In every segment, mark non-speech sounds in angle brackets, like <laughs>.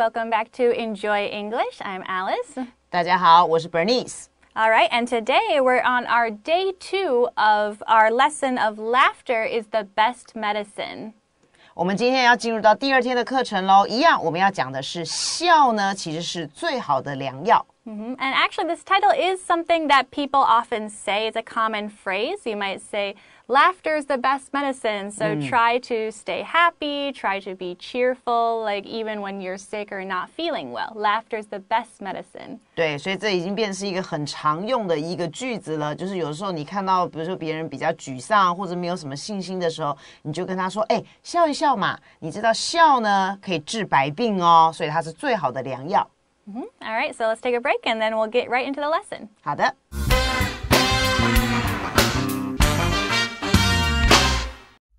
Welcome back to Enjoy English. I'm Alice. <laughs> 大家好，我是 Bernice. Bernice. All right, and today we're on our day two of our lesson of laughter is the best medicine. 我们今天要进入到第二天的课程喽。一样，我们要讲的是笑呢，其实是最好的良药。Mm -hmm. And actually, this title is something that people often say. It's a common phrase. You might say, laughter is the best medicine. So mm. try to stay happy, try to be cheerful, like even when you're sick or not feeling well. Laughter is the best medicine. mm -hmm. All right, so let's take a break and then we'll get right into the lesson. 好的。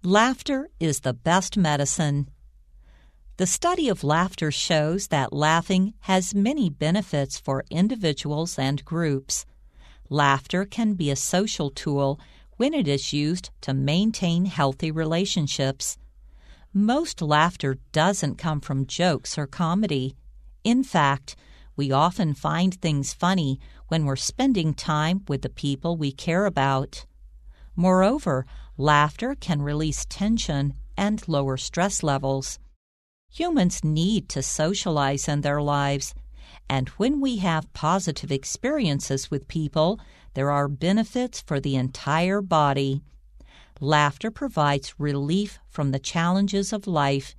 Laughter is the best medicine. The study of laughter shows that laughing has many benefits for individuals and groups. Laughter can be a social tool when it is used to maintain healthy relationships. Most laughter doesn't come from jokes or comedy. In fact, we often find things funny when we're spending time with the people we care about. Moreover, Laughter can release tension and lower stress levels. Humans need to socialize in their lives, and when we have positive experiences with people, there are benefits for the entire body. Laughter provides relief from the challenges of life,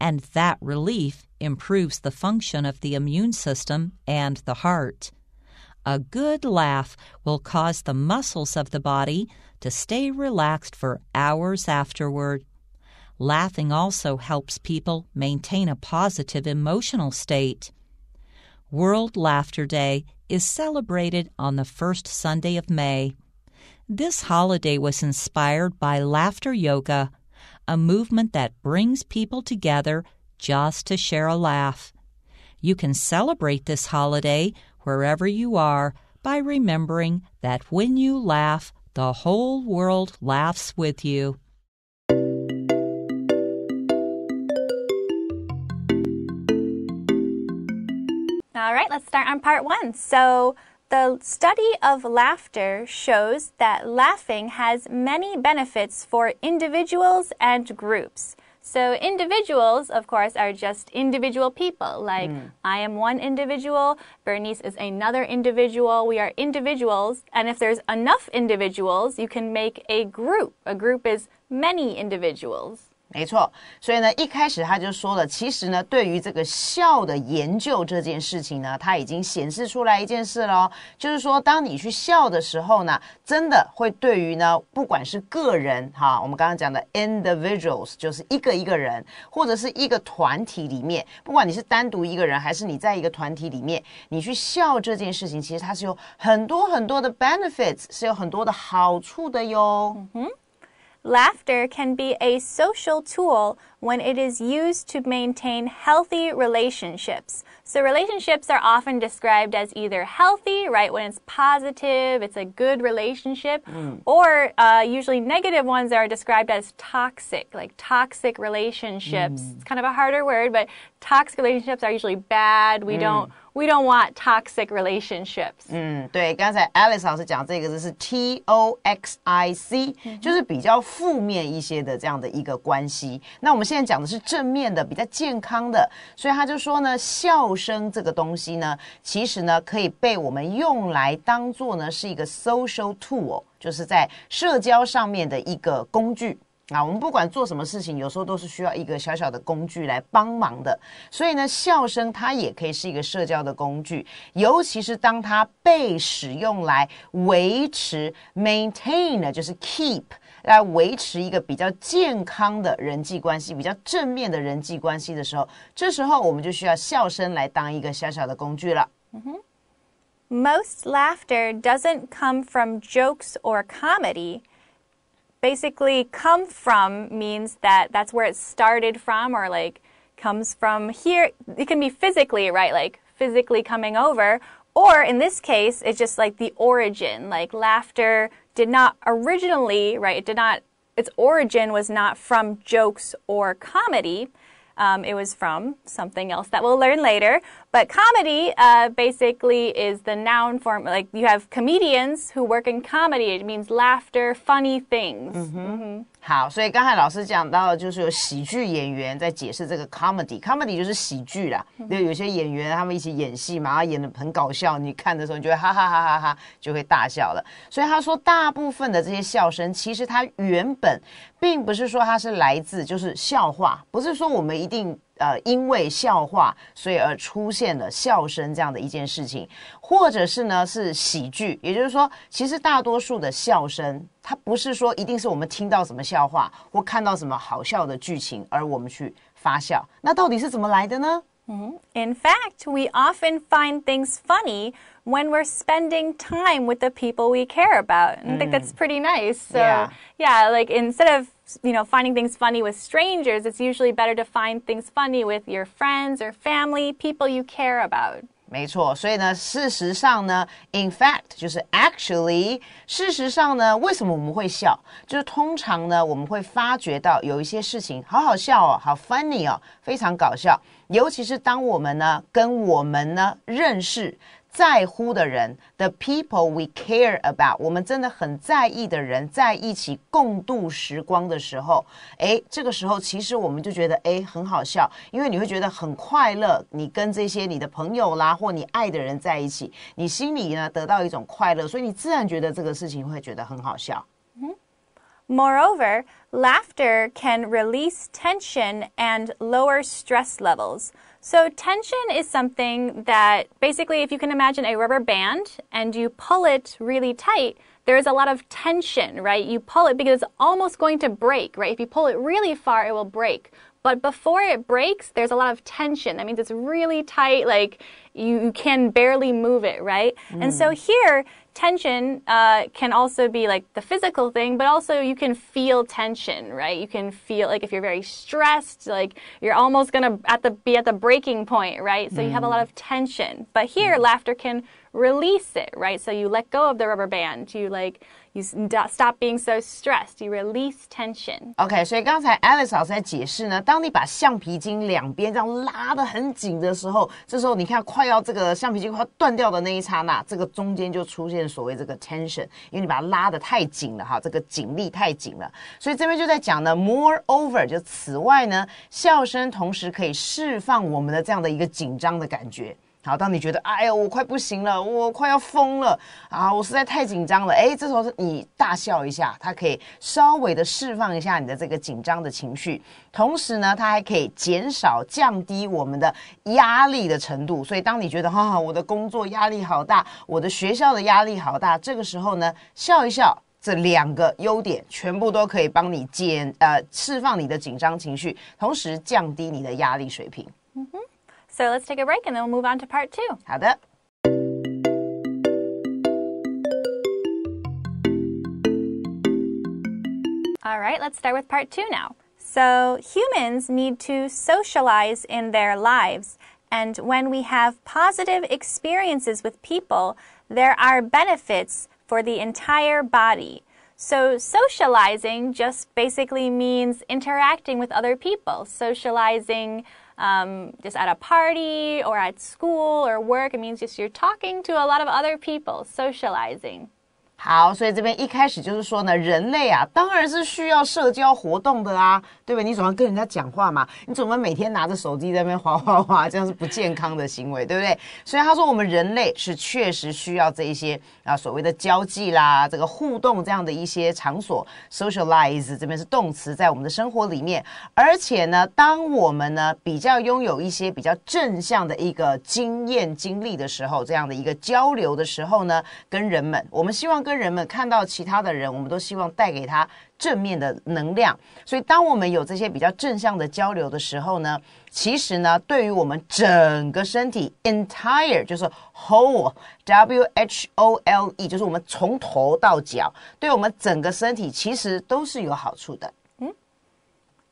and that relief improves the function of the immune system and the heart. A good laugh will cause the muscles of the body to stay relaxed for hours afterward. Laughing also helps people maintain a positive emotional state. World Laughter Day is celebrated on the first Sunday of May. This holiday was inspired by laughter yoga, a movement that brings people together just to share a laugh. You can celebrate this holiday wherever you are by remembering that when you laugh, the whole world laughs with you. All right, let's start on part one. So, the study of laughter shows that laughing has many benefits for individuals and groups. So individuals, of course, are just individual people. Like mm. I am one individual, Bernice is another individual. We are individuals. And if there's enough individuals, you can make a group. A group is many individuals. 没错，所以呢，一开始他就说了，其实呢，对于这个笑的研究这件事情呢，它已经显示出来一件事喽，就是说，当你去笑的时候呢，真的会对于呢，不管是个人哈，我们刚刚讲的 individuals 就是一个一个人，或者是一个团体里面，不管你是单独一个人，还是你在一个团体里面，你去笑这件事情，其实它是有很多很多的 benefits，是有很多的好处的哟，嗯。Laughter can be a social tool when it is used to maintain healthy relationships. So relationships are often described as either healthy, right, when it's positive, it's a good relationship, mm. or uh, usually negative ones are described as toxic, like toxic relationships. Mm. It's kind of a harder word, but toxic relationships are usually bad. We mm. don't we don't want toxic relationships. Mm. Alice 老师讲这个字是 T O X I C，、嗯、就是比较负面一些的这样的一个关系。那我们现在讲的是正面的、比较健康的，所以他就说呢，笑声这个东西呢，其实呢可以被我们用来当做呢是一个 social tool，就是在社交上面的一个工具啊。我们不管做什么事情，有时候都是需要一个小小的工具来帮忙的，所以呢，笑声它也可以是一个社交的工具，尤其是当它被使用来维持 maintain，就是 keep。大家维持一个比较健康的人际关系、比较正面的人际关系的时候，这时候我们就需要笑声来当一个小小的工具了。嗯哼。Most laughter doesn't come from jokes or comedy. Basically, come from means that that's where it started from, or like comes from here. It can be physically, right? Like physically coming over, or in this case, it's just like the origin, like laughter did not originally, right, it did not, its origin was not from jokes or comedy. Um, it was from something else that we'll learn later. But comedy uh, basically is the noun form. Like you have comedians who work in comedy. It means laughter, funny things. Mm -hmm. Mm -hmm. 好，所以刚才老师讲到，就是有喜剧演员在解释这个 comedy，comedy 就是喜剧啦。就有些演员他们一起演戏嘛，然后演得很搞笑，你看的时候你就会哈哈哈哈哈，就会大笑了。所以他说，大部分的这些笑声，其实它原本并不是说它是来自就是笑话，不是说我们一定。呃，因为笑话，所以而出现了笑声这样的一件事情，或者是呢，是喜剧。也就是说，其实大多数的笑声，它不是说一定是我们听到什么笑话或看到什么好笑的剧情而我们去发笑。那到底是怎么来的呢？嗯，In fact，we often find things funny. when we're spending time with the people we care about. And mm. I think that's mm. pretty nice. So, yeah. yeah, like instead of you know finding things funny with strangers, it's usually better to find things funny with your friends or family, people you care about. 没错，所以呢，事实上呢，in fact 就是 actually，事实上呢，为什么我们会笑？就是通常呢，我们会发觉到有一些事情好好笑哦，好 funny 哦，非常搞笑。尤其是当我们呢跟我们呢认识在乎的人，the people we care about，我们真的很在意的人，在一起共度时光的时候，哎，这个时候其实我们就觉得哎很好笑，因为你会觉得很快乐，你跟这些你的朋友啦或你爱的人在一起，你心里呢得到一种快乐，所以你自然觉得这个事情会觉得很好笑。Moreover, laughter can release tension and lower stress levels. So, tension is something that basically, if you can imagine a rubber band and you pull it really tight, there is a lot of tension, right? You pull it because it's almost going to break, right? If you pull it really far, it will break. But before it breaks, there's a lot of tension. That means it's really tight, like you, can barely move it, right? Mm. And so mm. here, tension uh, can also be like the physical thing, but also you can feel tension, right? You can feel like if you're very stressed, like you're almost gonna at the be at the breaking point, right? So mm. you have a lot mm. of tension. But here, mm. laughter can release it, right? So you let go of the rubber band. You like You stop being so stressed. You release tension. o k 所以刚才 Alice 老师在解释呢，当你把橡皮筋两边这样拉的很紧的时候，这时候你看快要这个橡皮筋快要断掉的那一刹那，这个中间就出现所谓这个 tension，因为你把它拉的太紧了哈，这个紧力太紧了。所以这边就在讲呢，Moreover，就此外呢，笑声同时可以释放我们的这样的一个紧张的感觉。好，当你觉得哎呀，我快不行了，我快要疯了啊，我实在太紧张了。哎，这时候你大笑一下，它可以稍微的释放一下你的这个紧张的情绪，同时呢，它还可以减少、降低我们的压力的程度。所以，当你觉得哈，我的工作压力好大，我的学校的压力好大，这个时候呢，笑一笑，这两个优点全部都可以帮你减呃释放你的紧张情绪，同时降低你的压力水平。嗯哼。So let's take a break and then we'll move on to part two. How that? All right, let's start with part two now. So humans need to socialize in their lives. And when we have positive experiences with people, there are benefits for the entire body. So, socializing just basically means interacting with other people, socializing um, just at a party or at school or work. It means just you're talking to a lot of other people, socializing. 好，所以这边一开始就是说呢，人类啊，当然是需要社交活动的啦，对不对？你总要跟人家讲话嘛，你怎么每天拿着手机在那边划划划，这样是不健康的行为，对不对？所以他说，我们人类是确实需要这一些啊所谓的交际啦，这个互动这样的一些场所，socialize 这边是动词，在我们的生活里面。而且呢，当我们呢比较拥有一些比较正向的一个经验经历的时候，这样的一个交流的时候呢，跟人们，我们希望跟。跟人们看到其他的人，我们都希望带给他正面的能量。所以，当我们有这些比较正向的交流的时候呢，其实呢，对于我们整个身体 entire 就是 whole w h o l e，就是我们从头到脚，对我们整个身体其实都是有好处的。嗯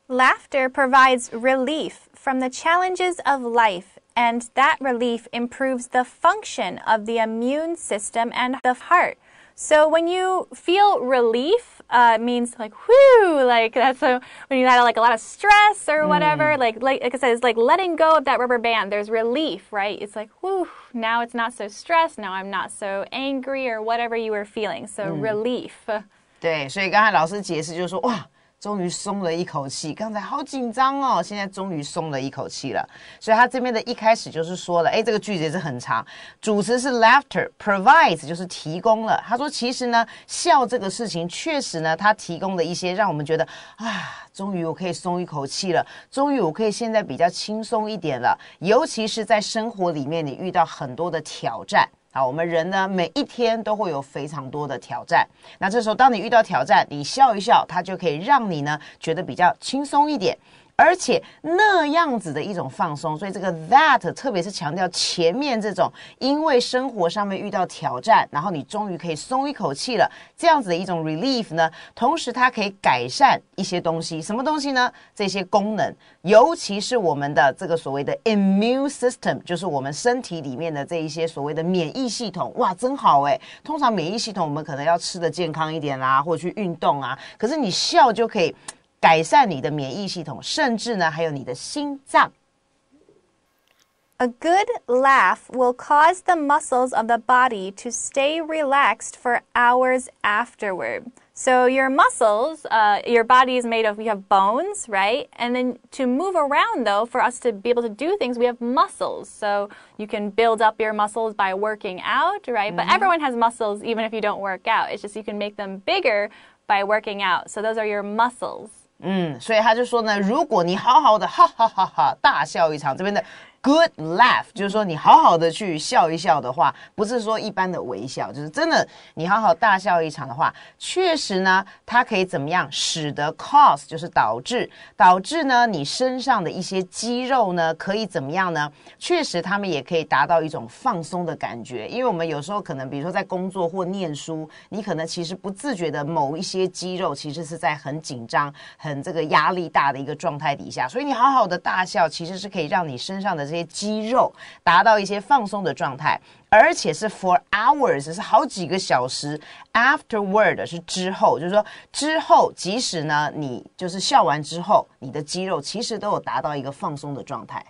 ，Laughter provides relief from the challenges of life. and that relief improves the function of the immune system and the heart. So when you feel relief, uh, means like whoo, like that's a, when you had like a lot of stress or whatever. Mm. Like, like like I said, it's like letting go of that rubber band. There's relief, right? It's like whoo, now it's not so stressed. Now I'm not so angry or whatever you were feeling. So mm. relief. <laughs> 对，所以刚才老师解释就是说，哇。终于松了一口气，刚才好紧张哦，现在终于松了一口气了。所以他这边的一开始就是说了，哎，这个句子也是很长，主词是 laughter provides，就是提供了。他说，其实呢，笑这个事情确实呢，它提供了一些让我们觉得啊，终于我可以松一口气了，终于我可以现在比较轻松一点了，尤其是在生活里面你遇到很多的挑战。好，我们人呢，每一天都会有非常多的挑战。那这时候，当你遇到挑战，你笑一笑，它就可以让你呢，觉得比较轻松一点。而且那样子的一种放松，所以这个 that 特别是强调前面这种，因为生活上面遇到挑战，然后你终于可以松一口气了，这样子的一种 relief 呢？同时它可以改善一些东西，什么东西呢？这些功能，尤其是我们的这个所谓的 immune system，就是我们身体里面的这一些所谓的免疫系统，哇，真好诶，通常免疫系统我们可能要吃的健康一点啦，或者去运动啊，可是你笑就可以。改善你的免疫系统，甚至呢还有你的心脏。A good laugh will cause the muscles of the body to stay relaxed for hours afterward. So your muscles, uh, your body is made of, we have bones, right? And then to move around though, for us to be able to do things, we have muscles. So you can build up your muscles by working out, right? Mm -hmm. But mm-hmm. everyone has muscles even if you don't work out. It's just you can make them bigger by working out. So those are your muscles. 嗯，所以他就说呢，如果你好好的，哈哈哈哈大笑一场，这边的。Good laugh，就是说你好好的去笑一笑的话，不是说一般的微笑，就是真的你好好大笑一场的话，确实呢，它可以怎么样，使得 cause 就是导致，导致呢你身上的一些肌肉呢可以怎么样呢？确实他们也可以达到一种放松的感觉，因为我们有时候可能比如说在工作或念书，你可能其实不自觉的某一些肌肉其实是在很紧张、很这个压力大的一个状态底下，所以你好好的大笑其实是可以让你身上的。这些肌肉达到一些放松的状态，而且是 for hours，是好几个小时。Afterward 是之后，就是说之后，即使呢你就是笑完之后，你的肌肉其实都有达到一个放松的状态。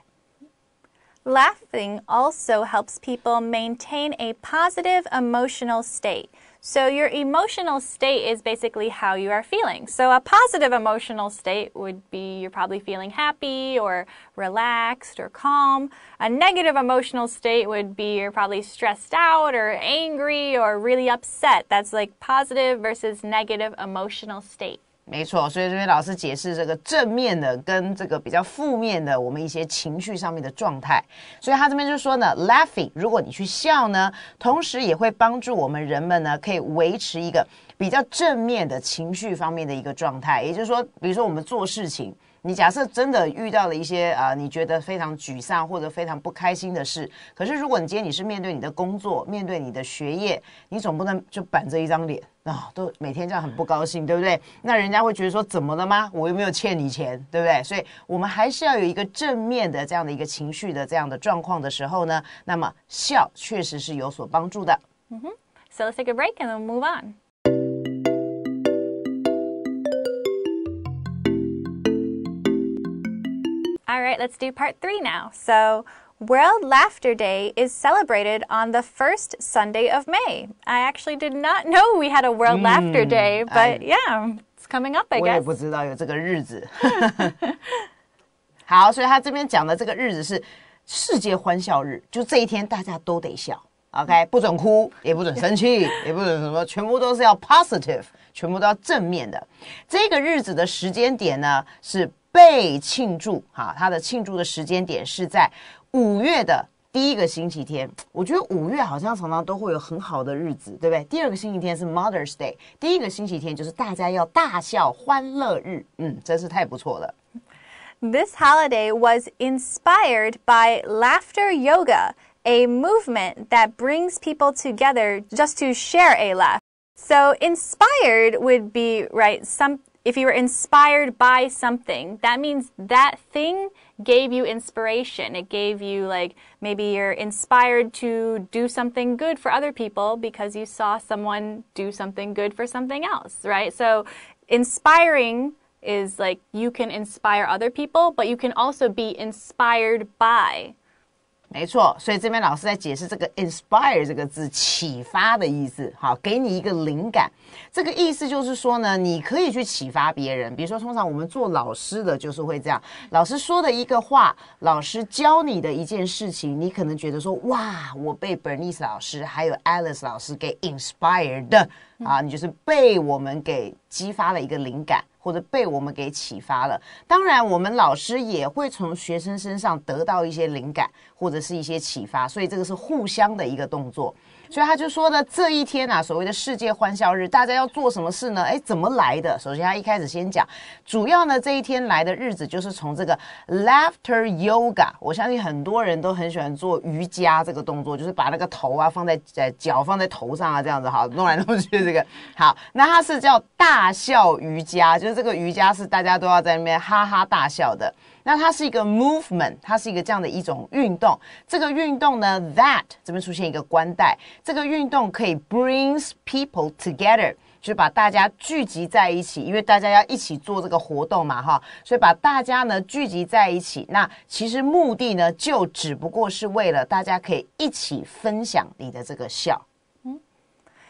Laughing also helps people maintain a positive emotional state. So your emotional state is basically how you are feeling. So a positive emotional state would be you're probably feeling happy or relaxed or calm. A negative emotional state would be you're probably stressed out or angry or really upset. That's like positive versus negative emotional state. 没错，所以这边老师解释这个正面的跟这个比较负面的，我们一些情绪上面的状态。所以他这边就说呢，laughing，如果你去笑呢，同时也会帮助我们人们呢可以维持一个比较正面的情绪方面的一个状态。也就是说，比如说我们做事情。你假设真的遇到了一些啊，你觉得非常沮丧或者非常不开心的事，可是如果你今天你是面对你的工作，面对你的学业，你总不能就板着一张脸啊，都每天这样很不高兴，对不对？那人家会觉得说怎么了吗？我又没有欠你钱，对不对？所以我们还是要有一个正面的这样的一个情绪的这样的状况的时候呢，那么笑确实是有所帮助的。嗯哼，So let's take a break and e move on. All right, let's do part three now. So, World Laughter Day is celebrated on the first Sunday of May. I actually did not know we had a World mm, Laughter hmm, Day, but I, yeah, it's coming up, I guess. 我也不知道有这个日子。好，所以他这边讲的这个日子是世界欢笑日，就这一天大家都得笑。OK，不准哭，也不准生气，也不准什么，全部都是要 <laughs> <laughs> positive，全部都要正面的。这个日子的时间点呢是被庆祝。哈，它的庆祝的时间点是在五月的第一个星期天。我觉得五月好像常常都会有很好的日子，对不对？第二个星期天是 Mother's Day，第一个星期天就是大家要大笑欢乐日。嗯，真是太不错了。This holiday was inspired by laughter yoga, a movement that brings people together just to share a laugh. So inspired would be right some if you were inspired by something, that means that thing gave you inspiration. It gave you, like, maybe you're inspired to do something good for other people because you saw someone do something good for something else, right? So, inspiring is like you can inspire other people, but you can also be inspired by 没错，所以这边老师在解释这个 inspire 这个字，启发的意思。好，给你一个灵感。这个意思就是说呢，你可以去启发别人。比如说，通常我们做老师的就是会这样，老师说的一个话，老师教你的一件事情，你可能觉得说，哇，我被 Bernice 老师还有 Alice 老师给 inspired 的啊，你就是被我们给激发了一个灵感。或者被我们给启发了，当然我们老师也会从学生身上得到一些灵感或者是一些启发，所以这个是互相的一个动作。所以他就说呢，这一天啊，所谓的世界欢笑日，大家要做什么事呢？哎，怎么来的？首先他一开始先讲，主要呢，这一天来的日子就是从这个 laughter yoga。我相信很多人都很喜欢做瑜伽这个动作，就是把那个头啊放在呃脚放在头上啊这样子哈，弄来弄去这个 <laughs> 好。那它是叫大笑瑜伽，就是这个瑜伽是大家都要在那边哈哈大笑的。那它是一个 movement，它是一个这样的一种运动。这个运动呢，that 这边出现一个冠带，这个运动可以 brings people together。就是把大家聚集在一起，因为大家要一起做这个活动嘛，哈，所以把大家呢聚集在一起。那其实目的呢，就只不过是为了大家可以一起分享你的这个笑。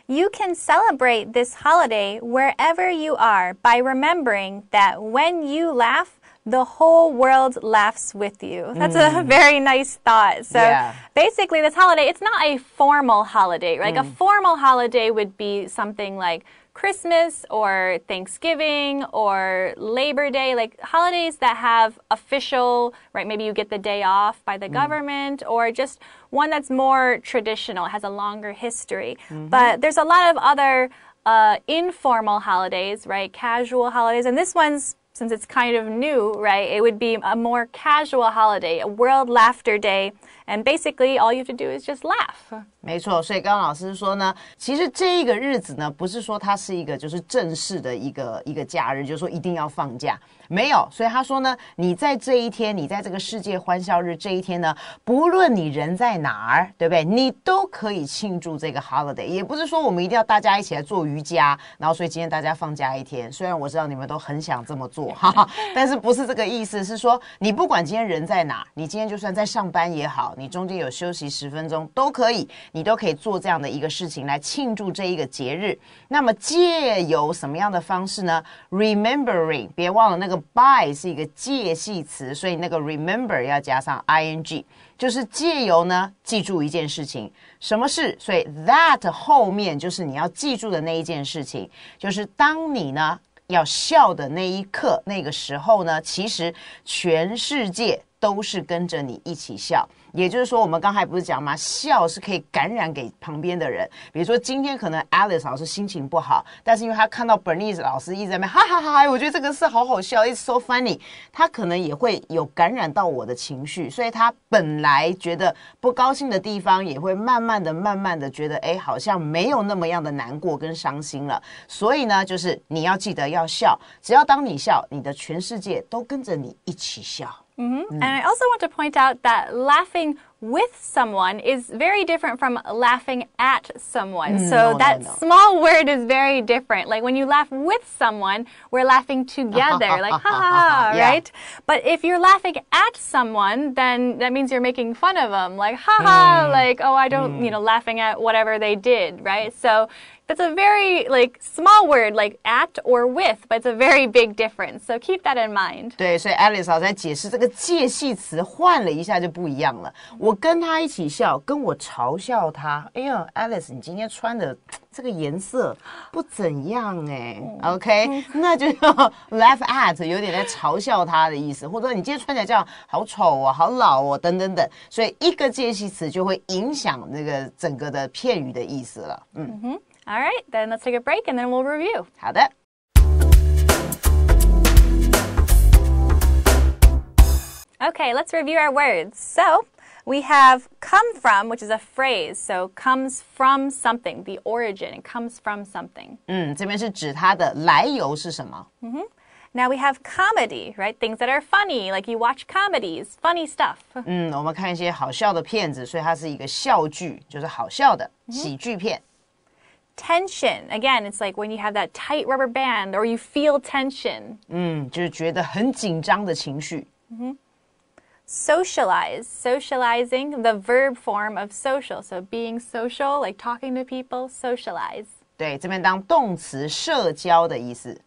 You can celebrate this holiday wherever you are by remembering that when you laugh, the whole world laughs with you. That's mm. a very nice thought. So yeah. basically, this holiday, it's not a formal holiday. Like mm. a formal holiday would be something like Christmas or Thanksgiving or Labor Day, like holidays that have official, right? Maybe you get the day off by the mm. government or just one that's more traditional, has a longer history. -hmm. But there's a lot of other uh, informal holidays, right? Casual holidays. And this one's since it's kind of new, right? It would be a more casual holiday, a World Laughter Day And basically, all you have to do is just laugh. 没错，所以刚刚老师说呢，其实这一个日子呢，不是说它是一个就是正式的一个一个假日，就是说一定要放假，没有。所以他说呢，你在这一天，你在这个世界欢笑日这一天呢，不论你人在哪儿，对不对？你都可以庆祝这个 holiday。也不是说我们一定要大家一起来做瑜伽，然后所以今天大家放假一天。虽然我知道你们都很想这么做，<laughs> 哈哈，但是不是这个意思？是说你不管今天人在哪，你今天就算在上班也好。你中间有休息十分钟都可以，你都可以做这样的一个事情来庆祝这一个节日。那么借由什么样的方式呢？Remembering，别忘了那个 by 是一个介系词，所以那个 remember 要加上 ing，就是借由呢记住一件事情，什么事？所以 that 后面就是你要记住的那一件事情，就是当你呢要笑的那一刻，那个时候呢，其实全世界都是跟着你一起笑。也就是说，我们刚才不是讲吗？笑是可以感染给旁边的人。比如说，今天可能 Alice 老师心情不好，但是因为他看到 Bernice 老师一直在那哈哈哈哈我觉得这个是好好笑，It's so funny。他可能也会有感染到我的情绪，所以他本来觉得不高兴的地方，也会慢慢的、慢慢的觉得，哎，好像没有那么样的难过跟伤心了。所以呢，就是你要记得要笑，只要当你笑，你的全世界都跟着你一起笑。Mm -hmm. Mm. And I also want to point out that laughing with someone is very different from laughing at someone. Mm, so no, that no, no. small word is very different. Like when you laugh with someone, we're laughing together, like ha ha, <laughs> right? But if you're laughing at someone, then that means you're making fun of them, like ha ha, mm. like oh I don't, mm. you know, laughing at whatever they did, right? So that's a very like small word like at or with, but it's a very big difference. So keep that in mind. 对，所以 Alice 我跟他一起笑，跟我嘲笑他。哎呀，Alice，你今天穿的这个颜色不怎样哎。OK，那就 laugh at，有点在嘲笑他的意思。或者你今天穿起来这样，好丑哦，好老哦，等等等。所以一个介系词就会影响那个整个的片语的意思了。嗯，All right, then let's take a break, and then we'll review. 好的。Okay, let's review our words. So. We have come from, which is a phrase, so comes from something, the origin, it comes from something. Now we have comedy, right? Things that are funny, like you watch comedies, funny stuff. Tension, again, it's like when you have that tight rubber band, or you feel tension. 嗯，就是觉得很紧张的情绪。嗯哼。socialize, socializing, the verb form of social. So being social, like talking to people, socialize. 对，这边当动词，社交的意思。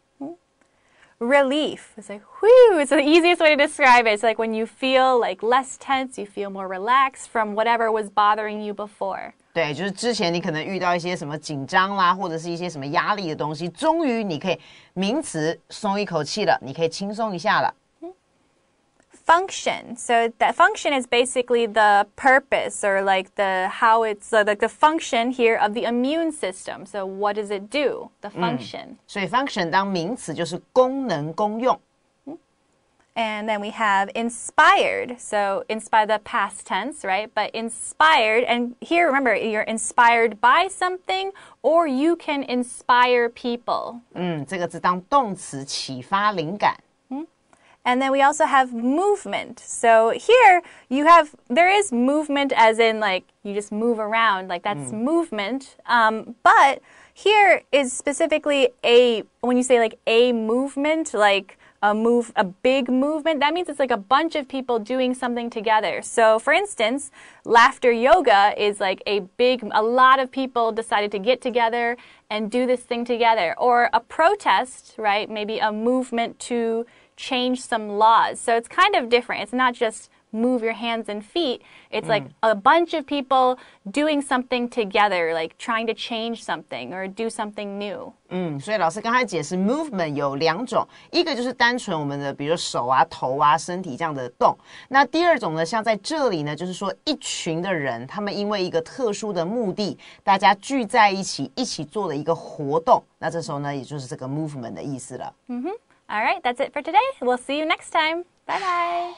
relief. It's like, whew, it's the easiest way to describe it. It's like when you feel like less tense, you feel more relaxed from whatever was bothering you before. 对，就是之前你可能遇到一些什么紧张啦，或者是一些什么压力的东西，终于你可以名词松一口气了，你可以轻松一下了。function. So that function is basically the purpose or like the how it's uh, like the function here of the immune system. So what does it do? The mm. function. 嗯,所以 function 当名词就是功能功用。and then we have inspired. So inspired, the past tense, right? But inspired, and here remember, you're inspired by something, or you can inspire people. 嗯，这个字当动词，启发灵感。Mm, and then we also have movement. So here you have, there is movement as in like you just move around, like that's mm. movement. Um, but here is specifically a, when you say like a movement, like a move, a big movement, that means it's like a bunch of people doing something together. So for instance, laughter yoga is like a big, a lot of people decided to get together and do this thing together. Or a protest, right? Maybe a movement to, change some laws. So it's kind of different. It's not just move your hands and feet. It's mm. like a bunch of people doing something together, like trying to change something or do something new. 嗯，所以老师刚才解释 all right, that's it for today. We'll see you next time. Bye bye.